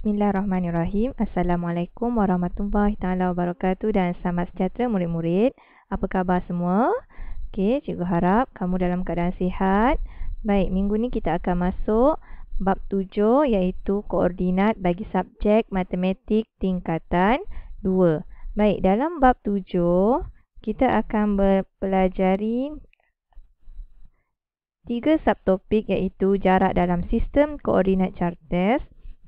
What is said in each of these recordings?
Bismillahirrahmanirrahim. Assalamualaikum warahmatullahi taala wabarakatuh dan selamat sejahtera murid-murid. Apa khabar semua? Okey, cikgu harap kamu dalam keadaan sihat. Baik, minggu ni kita akan masuk bab 7 iaitu koordinat bagi subjek matematik tingkatan 2. Baik, dalam bab 7 kita akan mempelajari tiga subtopik iaitu jarak dalam sistem koordinat chartes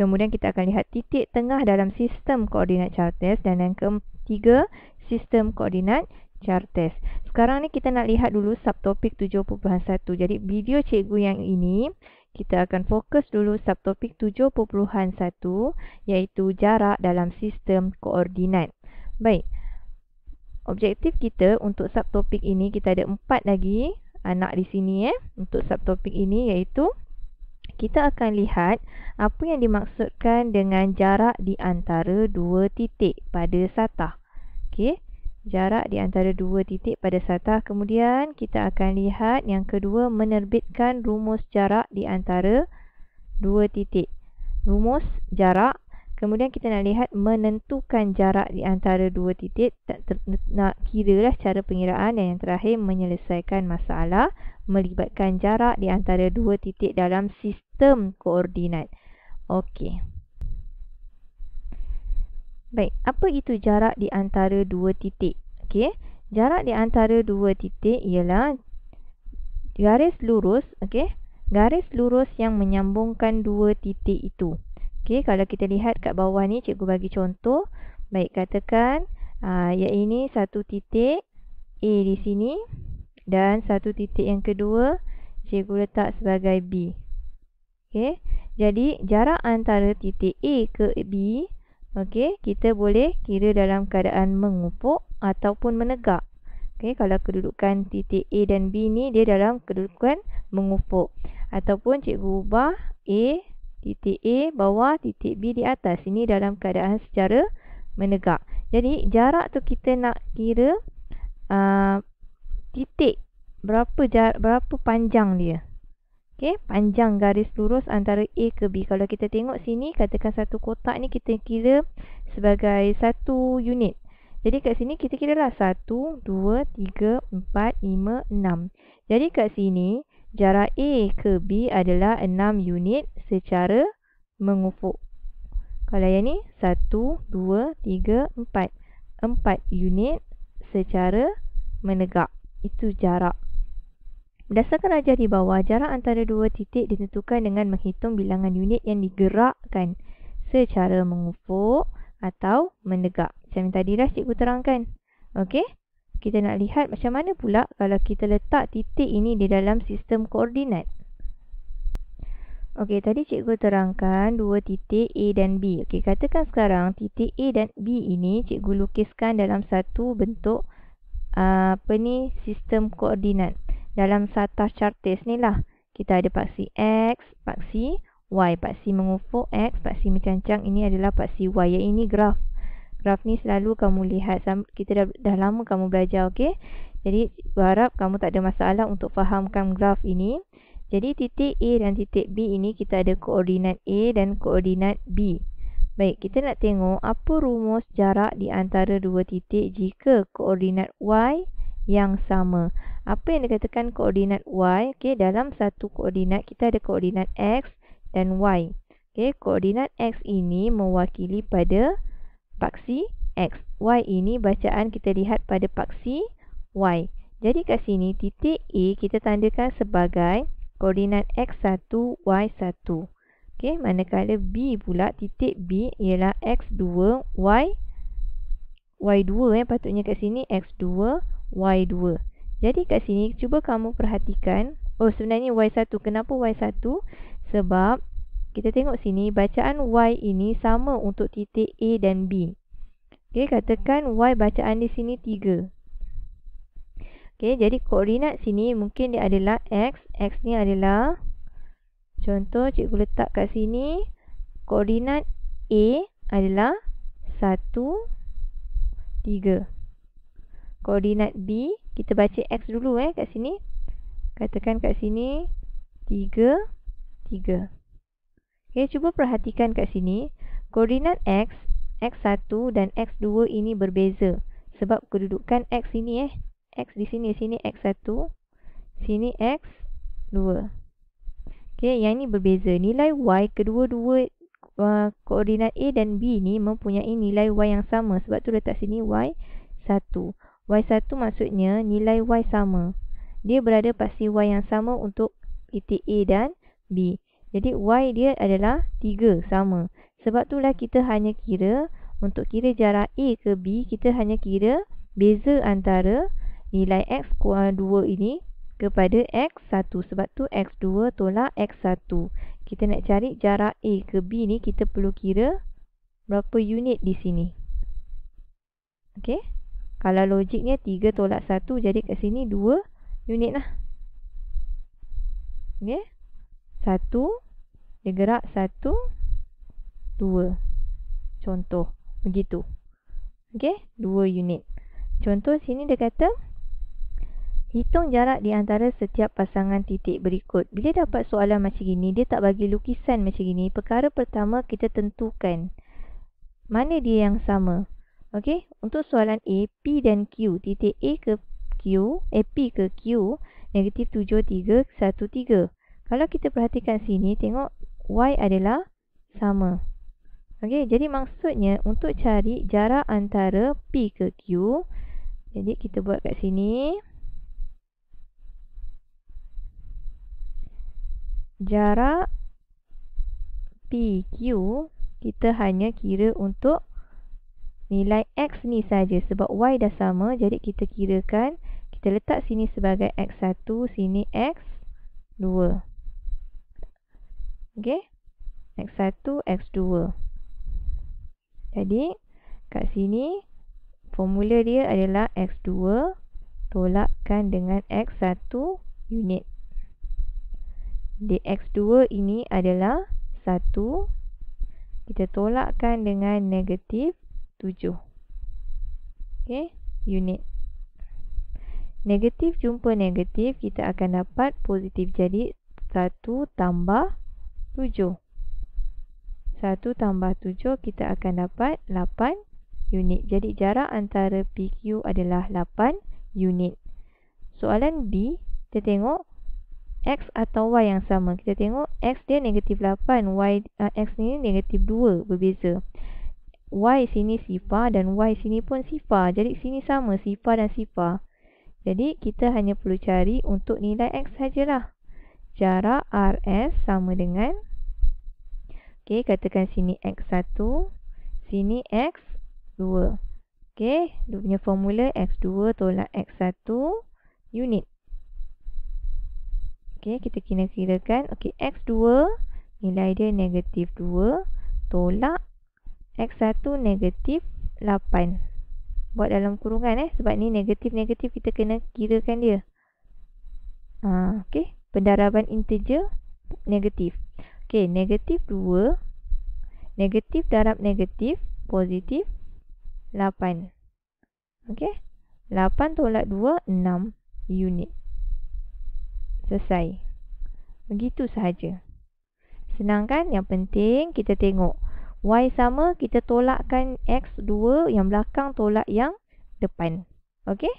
Kemudian kita akan lihat titik tengah dalam sistem koordinat chartes dan yang ketiga sistem koordinat chartes. Sekarang ni kita nak lihat dulu subtopik 7.1. Jadi video cikgu yang ini kita akan fokus dulu subtopik 7.1 iaitu jarak dalam sistem koordinat. Baik. Objektif kita untuk subtopik ini kita ada empat lagi anak di sini eh untuk subtopik ini iaitu kita akan lihat apa yang dimaksudkan dengan jarak di antara dua titik pada satah. Okey, jarak di antara dua titik pada satah. Kemudian kita akan lihat yang kedua menerbitkan rumus jarak di antara dua titik. Rumus jarak Kemudian kita nak lihat menentukan jarak di antara dua titik. Nak kira lah cara pengiraan. Dan yang terakhir menyelesaikan masalah melibatkan jarak di antara dua titik dalam sistem koordinat. Okey. Baik, apa itu jarak di antara dua titik? Okey, jarak di antara dua titik ialah garis lurus, okey, garis lurus yang menyambungkan dua titik itu. Okey, kalau kita lihat kat bawah ni cikgu bagi contoh. Baik, katakan aa, ah, yang ini satu titik A di sini dan satu titik yang kedua cikgu letak sebagai B. Okey, jadi jarak antara titik A ke B, okey, kita boleh kira dalam keadaan mengupuk ataupun menegak. Okey, kalau kedudukan titik A dan B ni dia dalam kedudukan mengupuk ataupun cikgu ubah A titik A bawah, titik B di atas. Ini dalam keadaan secara menegak. Jadi jarak tu kita nak kira uh, titik berapa jarak, berapa panjang dia. Okay, panjang garis lurus antara A ke B. Kalau kita tengok sini, katakan satu kotak ni kita kira sebagai satu unit. Jadi kat sini kita kira lah 1, 2, 3, 4, 5, 6. Jadi kat sini Jarak A ke B adalah 6 unit secara mengufuk. Kalau yang ni, 1, 2, 3, 4. 4 unit secara menegak. Itu jarak. Berdasarkan ajar di bawah, jarak antara dua titik ditentukan dengan menghitung bilangan unit yang digerakkan secara mengufuk atau menegak. Macam tadi dah cikgu terangkan. Okey? kita nak lihat macam mana pula kalau kita letak titik ini di dalam sistem koordinat. Okey, tadi cikgu terangkan dua titik A dan B. Okey, katakan sekarang titik A dan B ini cikgu lukiskan dalam satu bentuk uh, apa ni sistem koordinat. Dalam satu chartis ni lah. Kita ada paksi X, paksi Y. Paksi mengufuk X, paksi mencancang ini adalah paksi Y. Yang ini graf graf ni selalu kamu lihat kita dah, dah lama kamu belajar okey jadi berharap kamu tak ada masalah untuk fahamkan graf ini jadi titik A dan titik B ini kita ada koordinat A dan koordinat B baik kita nak tengok apa rumus jarak di antara dua titik jika koordinat Y yang sama apa yang dikatakan koordinat Y okey dalam satu koordinat kita ada koordinat X dan Y Okay, koordinat X ini mewakili pada paksi X. Y ini bacaan kita lihat pada paksi Y. Jadi kat sini titik A kita tandakan sebagai koordinat X1, Y1. Okey, manakala B pula titik B ialah X2, Y Y2 eh patutnya kat sini X2, Y2. Jadi kat sini cuba kamu perhatikan, oh sebenarnya Y1 kenapa Y1? Sebab kita tengok sini, bacaan Y ini sama untuk titik A dan B. Okey, katakan Y bacaan di sini 3. Okay, jadi koordinat sini mungkin dia adalah X. X ni adalah, contoh cikgu letak kat sini, koordinat A adalah 1, 3. Koordinat B, kita baca X dulu eh kat sini. Katakan kat sini 3, 3. Okay, cuba perhatikan kat sini. Koordinat X, X1 dan X2 ini berbeza. Sebab kedudukan X ini eh. X di sini, sini X1. Sini X2. Okay, yang ini berbeza. Nilai Y kedua-dua uh, koordinat A dan B ni mempunyai nilai Y yang sama. Sebab tu letak sini Y1. Y1 maksudnya nilai Y sama. Dia berada pasti Y yang sama untuk titik A dan B. Jadi y dia adalah 3 sama. Sebab itulah kita hanya kira untuk kira jarak a ke b kita hanya kira beza antara nilai x 2 ini kepada x 1. Sebab tu x 2 tolak x 1. Kita nak cari jarak a ke b ni kita perlu kira berapa unit di sini. Okey. Kalau logiknya 3 tolak 1 jadi kat sini 2 unit lah. Okey satu, dia gerak satu, dua. Contoh, begitu. Okey, dua unit. Contoh sini dia kata, hitung jarak di antara setiap pasangan titik berikut. Bila dapat soalan macam ini, dia tak bagi lukisan macam ini. Perkara pertama kita tentukan mana dia yang sama. Okey, untuk soalan A, P dan Q, titik A ke Q, eh, P ke Q, negatif tujuh tiga, satu tiga. Kalau kita perhatikan sini, tengok y adalah sama. Okey, jadi maksudnya untuk cari jarak antara P ke Q, jadi kita buat kat sini. Jarak PQ kita hanya kira untuk nilai X ni saja sebab Y dah sama. Jadi kita kirakan, kita letak sini sebagai X1, sini X2. Okey. X1, X2. Jadi, kat sini, formula dia adalah X2 tolakkan dengan X1 unit. DX2 ini adalah 1. Kita tolakkan dengan negatif 7. Okey, unit. Negatif jumpa negatif, kita akan dapat positif. Jadi, 1 tambah 7 tujuh. Satu tambah tujuh kita akan dapat lapan unit. Jadi jarak antara PQ adalah lapan unit. Soalan B, kita tengok X atau Y yang sama. Kita tengok X dia negatif lapan, Y, uh, X ni negatif dua berbeza. Y sini sifar dan Y sini pun sifar. Jadi sini sama sifar dan sifar. Jadi kita hanya perlu cari untuk nilai X sajalah jarak RS sama dengan okey katakan sini x1 sini x2 okey dia punya formula x2 tolak x1 unit okey kita kira kirakan okey x2 nilai dia negatif 2 tolak x1 negatif 8 buat dalam kurungan eh sebab ni negatif negatif kita kena kirakan dia ha okey Pendaraban integer negatif. Okey, negatif 2 negatif darab negatif positif 8. Okey. 8 tolak 2 6 unit. Selesai. Begitu sahaja. Senang kan? Yang penting kita tengok y sama kita tolakkan x 2 yang belakang tolak yang depan. Okey?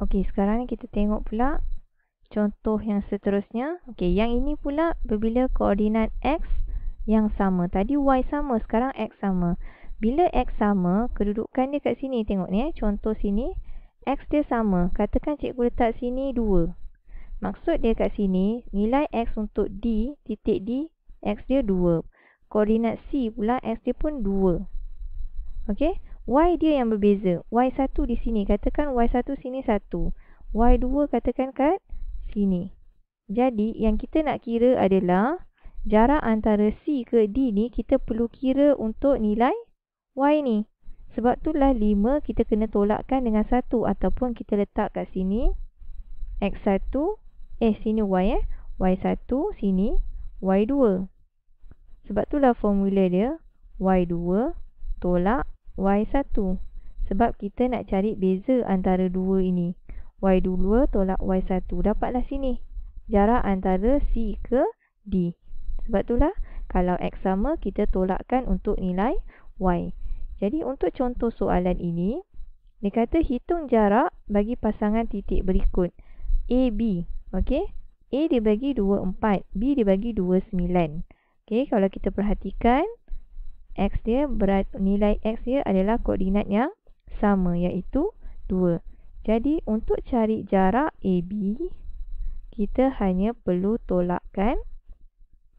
Okey, sekarang ni kita tengok pula contoh yang seterusnya. Okey, yang ini pula bila koordinat x yang sama. Tadi y sama, sekarang x sama. Bila x sama, kedudukan dia kat sini tengok ni eh. Contoh sini, x dia sama. Katakan cikgu letak sini 2. Maksud dia kat sini, nilai x untuk d, titik d, x dia 2. Koordinat c pula, x dia pun 2. Okey, y dia yang berbeza. y1 di sini, katakan y1 sini 1. y2 katakan kat sini. Jadi yang kita nak kira adalah jarak antara C ke D ni kita perlu kira untuk nilai Y ni. Sebab itulah 5 kita kena tolakkan dengan 1 ataupun kita letak kat sini X1, eh sini Y eh, Y1 sini Y2. Sebab itulah formula dia Y2 tolak Y1. Sebab kita nak cari beza antara dua ini. Y2 tolak Y1. Dapatlah sini. Jarak antara C ke D. Sebab itulah kalau X sama kita tolakkan untuk nilai Y. Jadi untuk contoh soalan ini. Dia kata hitung jarak bagi pasangan titik berikut. A, B. Okay? A dibagi 2, 4. B dibagi 2, 9. Okay, kalau kita perhatikan. X dia berat, nilai X dia adalah koordinat yang sama iaitu jadi untuk cari jarak AB kita hanya perlu tolakkan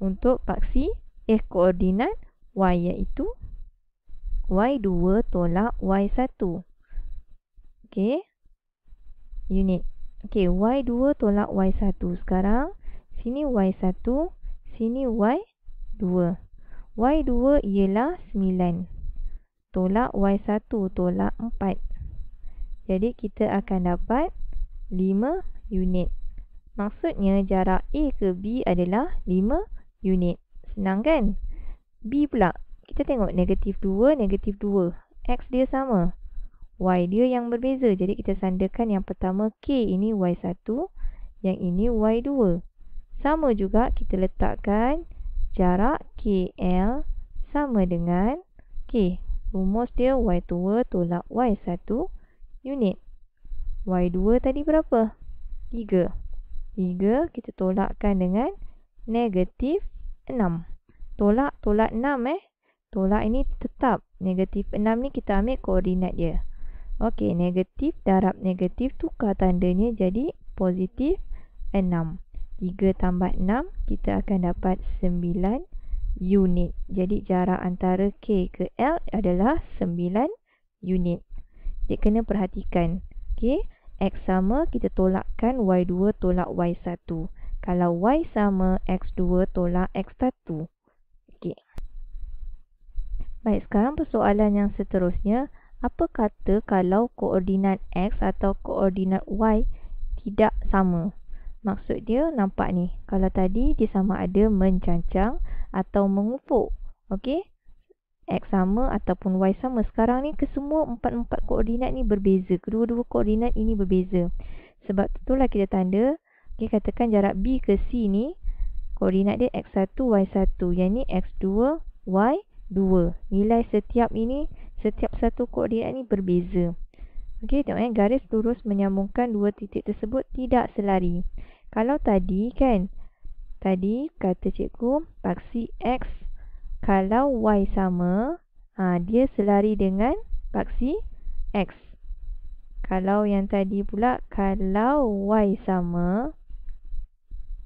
untuk paksi eh koordinat y iaitu y2 tolak y1. Okey. Unit. Okey, y2 tolak y1 sekarang sini y1, sini y2. y2 ialah 9. Tolak y1 tolak 4. Jadi kita akan dapat 5 unit. Maksudnya jarak A ke B adalah 5 unit. Senang kan? B pula. Kita tengok negatif 2, negatif 2. X dia sama. Y dia yang berbeza. Jadi kita sandakan yang pertama K ini Y1. Yang ini Y2. Sama juga kita letakkan jarak KL sama dengan K. Rumus dia Y2 tolak Y1 unit. Y2 tadi berapa? 3. 3 kita tolakkan dengan negatif 6. Tolak, tolak 6 eh. Tolak ini tetap. Negatif 6 ni kita ambil koordinat dia. Okey, negatif darab negatif tukar tandanya jadi positif 6. 3 tambah 6 kita akan dapat 9 unit. Jadi jarak antara K ke L adalah 9 unit. Cik kena perhatikan. Okey. X sama, kita tolakkan Y2 tolak Y1. Kalau Y sama, X2 tolak X1. Okey. Baik, sekarang persoalan yang seterusnya. Apa kata kalau koordinat X atau koordinat Y tidak sama? Maksud dia nampak ni. Kalau tadi dia sama ada mencancang atau mengupuk. Okey. X sama ataupun Y sama. Sekarang ni kesemua empat-empat koordinat ni berbeza. Kedua-dua koordinat ini berbeza. Sebab tu lah kita tanda. Okay, katakan jarak B ke C ni. Koordinat dia X1, Y1. Yang ni X2, Y2. Nilai setiap ini, setiap satu koordinat ni berbeza. Okey, tengok eh. Garis lurus menyambungkan dua titik tersebut tidak selari. Kalau tadi kan. Tadi kata cikgu paksi X kalau y sama, ha, dia selari dengan paksi x. Kalau yang tadi pula, kalau y sama,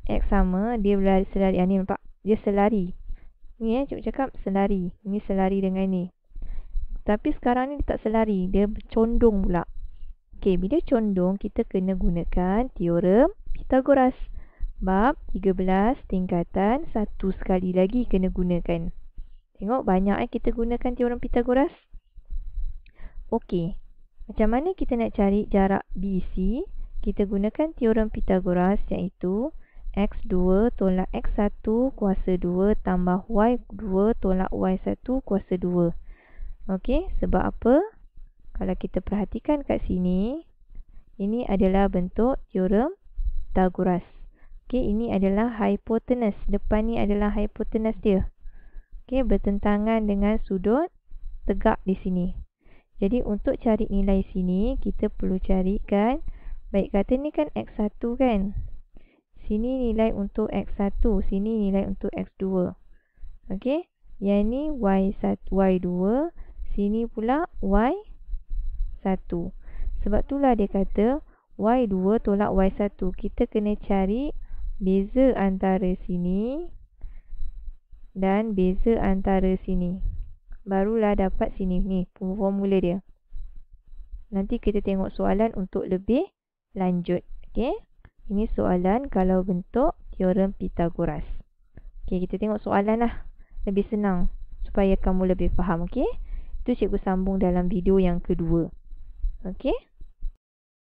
x sama, dia berlari selari. Ha, ni nampak? Dia selari. Ni eh, cuba cakap selari. Ni selari dengan ni. Tapi sekarang ni dia tak selari. Dia condong pula. Okey, bila condong, kita kena gunakan teorem Pythagoras. Bab 13 tingkatan 1 sekali lagi kena gunakan. Tengok banyak eh kita gunakan teorem Pythagoras. Okey. Macam mana kita nak cari jarak BC? Kita gunakan teorem Pythagoras iaitu X2 tolak X1 kuasa 2 tambah Y2 tolak Y1 kuasa 2. Okey, sebab apa? Kalau kita perhatikan kat sini, ini adalah bentuk teorem Pythagoras. Okey, ini adalah hypotenuse. Depan ni adalah hypotenuse dia. Okey, bertentangan dengan sudut tegak di sini. Jadi untuk cari nilai sini, kita perlu carikan, baik kata ni kan X1 kan? Sini nilai untuk X1, sini nilai untuk X2. Okey, yang ni Y1, Y2, sini pula Y1. Sebab itulah dia kata Y2 tolak Y1. Kita kena cari beza antara sini, dan beza antara sini. Barulah dapat sini ni, formula dia. Nanti kita tengok soalan untuk lebih lanjut. Okay. Ini soalan kalau bentuk teorem Pythagoras. Okay, kita tengok soalan lah. Lebih senang supaya kamu lebih faham. Okay. Itu cikgu sambung dalam video yang kedua. Okay.